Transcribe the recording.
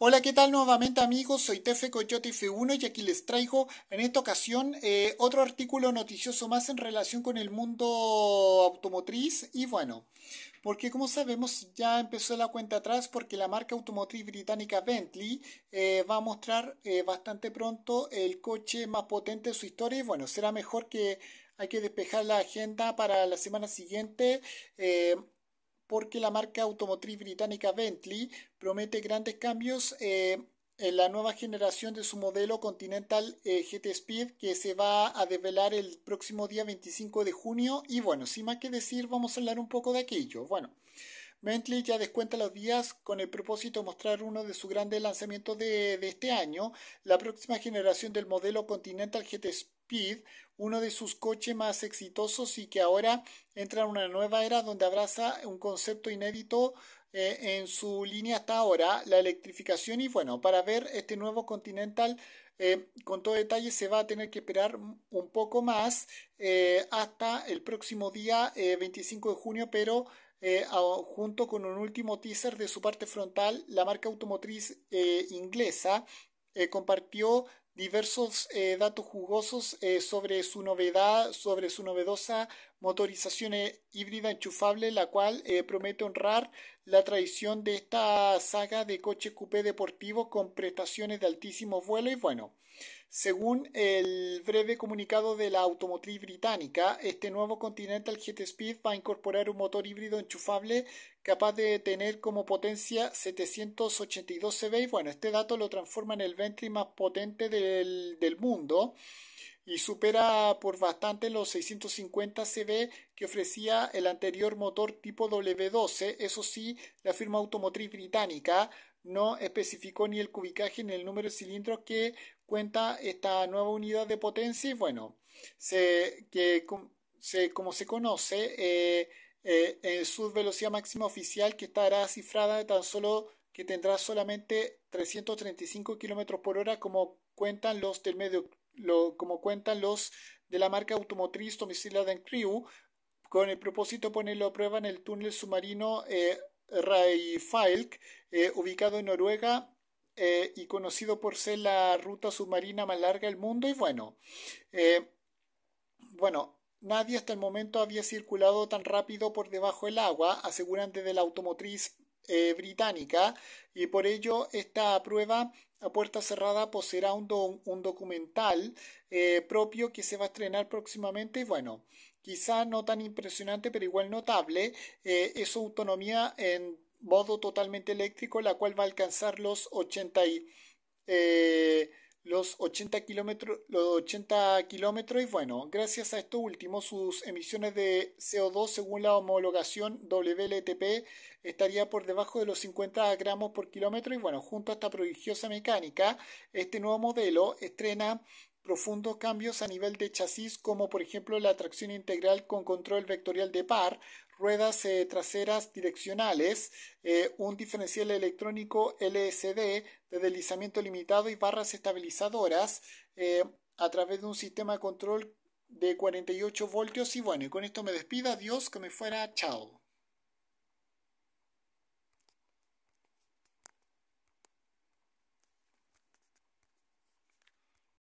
Hola, ¿qué tal nuevamente amigos? Soy Tefe Coyote F1 y aquí les traigo en esta ocasión eh, otro artículo noticioso más en relación con el mundo automotriz y bueno, porque como sabemos ya empezó la cuenta atrás porque la marca automotriz británica Bentley eh, va a mostrar eh, bastante pronto el coche más potente de su historia y bueno, será mejor que hay que despejar la agenda para la semana siguiente porque la marca automotriz británica Bentley promete grandes cambios eh, en la nueva generación de su modelo Continental eh, GT Speed que se va a develar el próximo día 25 de junio y bueno, sin más que decir vamos a hablar un poco de aquello. Bueno, Bentley ya descuenta los días con el propósito de mostrar uno de sus grandes lanzamientos de, este año, la próxima generación del modelo Continental GT Speed, uno de sus coches más exitosos y que ahora entra en una nueva era donde abraza un concepto inédito eh, en su línea hasta ahora, la electrificación. Y bueno, para ver este nuevo Continental eh, con todo detalle se va a tener que esperar un poco más eh, hasta el próximo día 25 de junio, pero eh, junto con un último teaser de su parte frontal, la marca automotriz eh, inglesa eh, compartió diversos datos jugosos sobre su novedad, sobre su novedosa motorización eh, híbrida enchufable, la cual eh, promete honrar la tradición de esta saga de coches coupé deportivo con prestaciones de altísimos vuelos y bueno. Según el breve comunicado de la automotriz británica, este nuevo Continental GT Speed va a incorporar un motor híbrido enchufable capaz de tener como potencia 782 CV y bueno, este dato lo transforma en el Bentley más potente del, del mundo y supera por bastante los 650 CV que ofrecía el anterior motor tipo W12. Eso sí, la firma automotriz británica no especificó ni el cubicaje ni el número de cilindros que cuenta esta nueva unidad de potencia y bueno, se, que, como se conoce, eh, eh, su velocidad máxima oficial que estará cifrada tan solo que tendrá solamente 335 kilómetros por hora como cuentan los del medio como cuentan los de la marca automotriz domiciliada en Crew, con el propósito de ponerlo a prueba en el túnel submarino eh, Raifalk, eh, ubicado en Noruega eh, y conocido por ser la ruta submarina más larga del mundo. Y bueno, eh, bueno, nadie hasta el momento había circulado tan rápido por debajo del agua, aseguran desde la automotriz eh, británica y por ello esta prueba a puerta cerrada poseerá un, documental eh, propio que se va a estrenar próximamente y bueno, quizá no tan impresionante pero igual notable eh, es su autonomía en modo totalmente eléctrico la cual va a alcanzar los 80 y, los 80 kilómetros los y bueno gracias a esto último sus emisiones de CO2 según la homologación WLTP estaría por debajo de los 50 gramos por kilómetro y bueno junto a esta prodigiosa mecánica este nuevo modelo estrena profundos cambios a nivel de chasis como por ejemplo la tracción integral con control vectorial de par, ruedas eh, traseras direccionales, eh, un diferencial electrónico LSD de deslizamiento limitado y barras estabilizadoras eh, a través de un sistema de control de 48 voltios y bueno, con esto me despido, adiós, que me fuera, chao.